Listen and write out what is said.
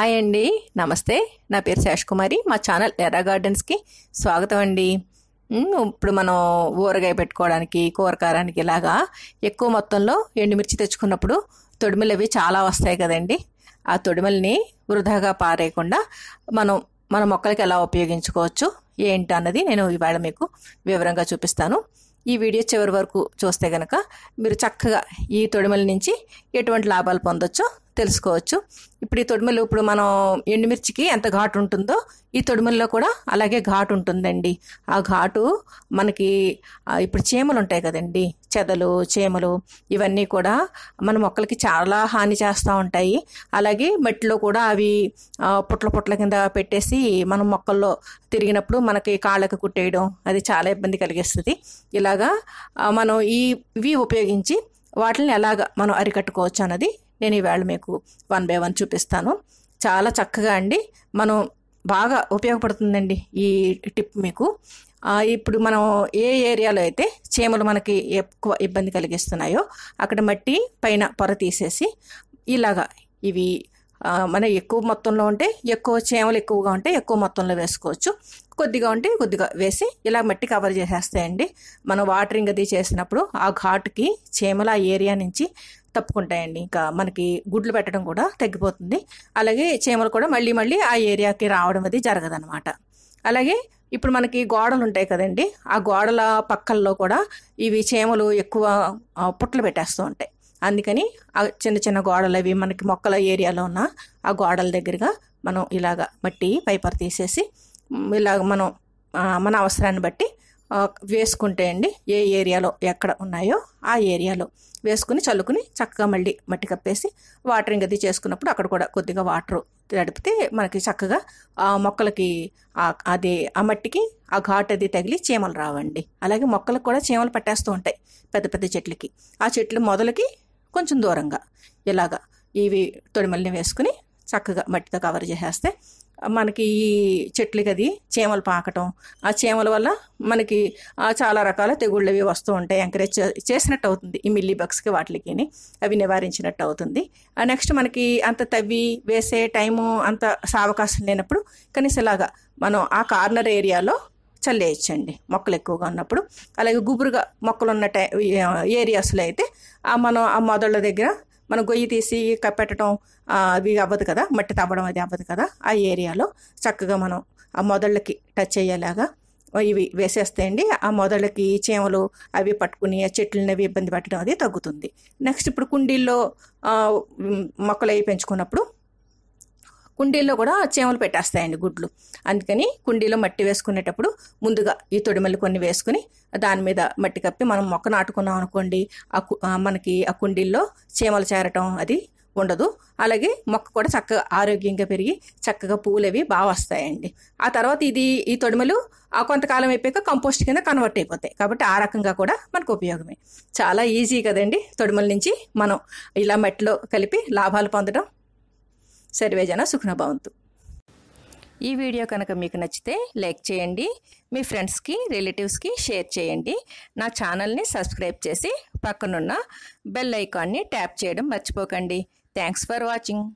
hi అండి నమస్తే నా పేరు శేషకుమారి మా ఛానల్ ఎర్రా గార్డెన్స్కి స్వాగతం అండి ఇప్పుడు మనం ఊరగాయ పెట్టుకోవడానికి కూరకారానికి ఇలాగా ఎక్కువ మొత్తంలో ఎండుమిర్చి తెచ్చుకున్నప్పుడు తొడిమలు అవి చాలా వస్తాయి కదండి ఆ తొడిమల్ని వృధాగా పారేయకుండా మనం మన మొక్కలకి ఎలా ఉపయోగించుకోవచ్చు ఏంటి అన్నది నేను ఇవాళ మీకు వివరంగా చూపిస్తాను ఈ వీడియో చివరి వరకు చూస్తే కనుక మీరు చక్కగా ఈ తొడిమల నుంచి ఎటువంటి లాభాలు పొందొచ్చో తెలుసుకోవచ్చు ఇప్పుడు ఈ తొడిమలు ఇప్పుడు మనం ఎండుమిర్చికి ఎంత ఘాటు ఉంటుందో ఈ తొడిమల్లో కూడా అలాగే ఘాటు ఉంటుందండి ఆ ఘాటు మనకి ఇప్పుడు చీమలు ఉంటాయి కదండి చెదలు చీమలు ఇవన్నీ కూడా మన మొక్కలకి చాలా హాని చేస్తూ ఉంటాయి అలాగే మట్టిలో కూడా అవి పుట్ల పుట్ల కింద పెట్టేసి మనం మొక్కల్లో తిరిగినప్పుడు మనకి కాళ్ళకు కుట్టేయడం అది చాలా ఇబ్బంది కలిగిస్తుంది ఇలాగా మనం ఈ ఇవి ఉపయోగించి వాటిని ఎలాగ మనం అరికట్టుకోవచ్చు అన్నది నేను ఈవేళ మీకు వన్ బై వన్ చూపిస్తాను చాలా చక్కగా అండి మనం బాగా ఉపయోగపడుతుందండి ఈ టిప్ మీకు ఇప్పుడు మనం ఏ ఏరియాలో అయితే చీమలు మనకి ఎక్కువ ఇబ్బంది కలిగిస్తున్నాయో అక్కడ మట్టి పైన పొర తీసేసి ఇలాగా ఇవి మన ఎక్కువ మొత్తంలో ఉంటే ఎక్కువ చేమలు ఎక్కువగా ఉంటే ఎక్కువ మొత్తంలో వేసుకోవచ్చు కొద్దిగా ఉంటే కొద్దిగా వేసి ఇలా మట్టి కవర్ చేసేస్తాయండి మనం వాటరింగ్ అది చేసినప్పుడు ఆ ఘాటుకి చేమల ఏరియా నుంచి తప్పుకుంటాయండి ఇంకా మనకి గుడ్లు పెట్టడం కూడా తగ్గిపోతుంది అలాగే చేమలు కూడా మళ్ళీ మళ్ళీ ఆ ఏరియాకి రావడం అది జరగదనమాట అలాగే ఇప్పుడు మనకి గోడలు ఉంటాయి కదండి ఆ గోడల పక్కల్లో కూడా ఇవి చేమలు ఎక్కువ పుట్లు పెట్టేస్తూ ఉంటాయి అందుకని ఆ చిన్న చిన్న గోడలు అవి మనకి మొక్కల ఏరియాలో ఉన్న ఆ గోడల దగ్గరగా మనం ఇలాగ మట్టి పైపర్ తీసేసి ఇలాగ మనం మన అవసరాన్ని బట్టి వేసుకుంటే అండి ఏ ఏరియాలో ఎక్కడ ఉన్నాయో ఆ ఏరియాలో వేసుకుని చల్లుకుని చక్కగా మళ్ళీ మట్టి కప్పేసి వాటరింగ్ అది చేసుకున్నప్పుడు అక్కడ కూడా కొద్దిగా వాటర్ తడిపితే మనకి చక్కగా ఆ మొక్కలకి అది ఆ మట్టికి ఆ ఘాట్ అది తగిలి చీమలు రావండి అలాగే మొక్కలకు కూడా చీమలు పట్టేస్తూ ఉంటాయి పెద్ద పెద్ద చెట్లకి ఆ చెట్లు మొదలకి కొంచెం దూరంగా ఇలాగా ఇవి తొడిమల్ని వేసుకుని చక్కగా మట్టితో కవర్ చేసేస్తే మనకి ఈ చెట్లకి అది చీమలు పాకటం ఆ చీమల వల్ల మనకి చాలా రకాల తెగుళ్ళు అవి వస్తూ ఉంటాయి ఎంకరేజ్ చేసినట్టు అవుతుంది ఈ మిల్లీ బగ్స్కి వాటికి అవి నివారించినట్టు అవుతుంది నెక్స్ట్ మనకి అంత తవ్వి వేసే టైము అంత సావకాశం లేనప్పుడు కనీసలాగా మనం ఆ కార్నర్ ఏరియాలో చల్లేయచ్చండి మొక్కలు ఎక్కువగా ఉన్నప్పుడు అలాగే గుబురుగా మొక్కలు ఉన్న టై ఏరియాస్లో అయితే మనం ఆ మొదళ్ళ దగ్గర మనం గొయ్యి తీసి కప్పెట్టడం అవి అవ్వదు కదా మట్టి తవ్వడం అది అవ్వదు కదా ఆ ఏరియాలో చక్కగా మనం ఆ మొదళ్ళకి టచ్ అయ్యేలాగా ఇవి వేసేస్తాయండి ఆ మొదళ్ళకి చీమలు అవి పట్టుకుని ఆ చెట్లని అవి ఇబ్బంది పెట్టడం అది తగ్గుతుంది నెక్స్ట్ ఇప్పుడు కుండీల్లో మొక్కలు అవి పెంచుకున్నప్పుడు కుండీల్లో కూడా చేమలు పెట్టేస్తాయండి గుడ్లు అందుకని కుండీలో మట్టి వేసుకునేటప్పుడు ముందుగా ఈ తొడిమల్లి కొన్ని వేసుకుని దాని మీద మట్టి కప్పి మనం మొక్క నాటుకున్నాం అనుకోండి ఆ మనకి ఆ కుండీల్లో చీమలు చేరటం అది ఉండదు అలాగే మొక్క కూడా చక్కగా ఆరోగ్యంగా పెరిగి చక్కగా పువ్వులు అవి బాగా వస్తాయండి ఆ తర్వాత ఇది ఈ తొడిమలు కొంతకాలం అయిపోయాక కంపోస్ట్ కింద కన్వర్ట్ అయిపోతాయి కాబట్టి ఆ రకంగా కూడా మనకు ఉపయోగమే చాలా ఈజీ కదండి తొడిమల నుంచి మనం ఇలా మట్టిలో కలిపి లాభాలు పొందడం సర్వే జన భవంతు ఈ వీడియో కనుక మీకు నచ్చితే లైక్ చేయండి మీ ఫ్రెండ్స్కి రిలేటివ్స్కి షేర్ చేయండి నా ఛానల్ని సబ్స్క్రైబ్ చేసి పక్కనున్న బెల్ ఐకాన్ని ట్యాప్ చేయడం మర్చిపోకండి థ్యాంక్స్ ఫర్ వాచింగ్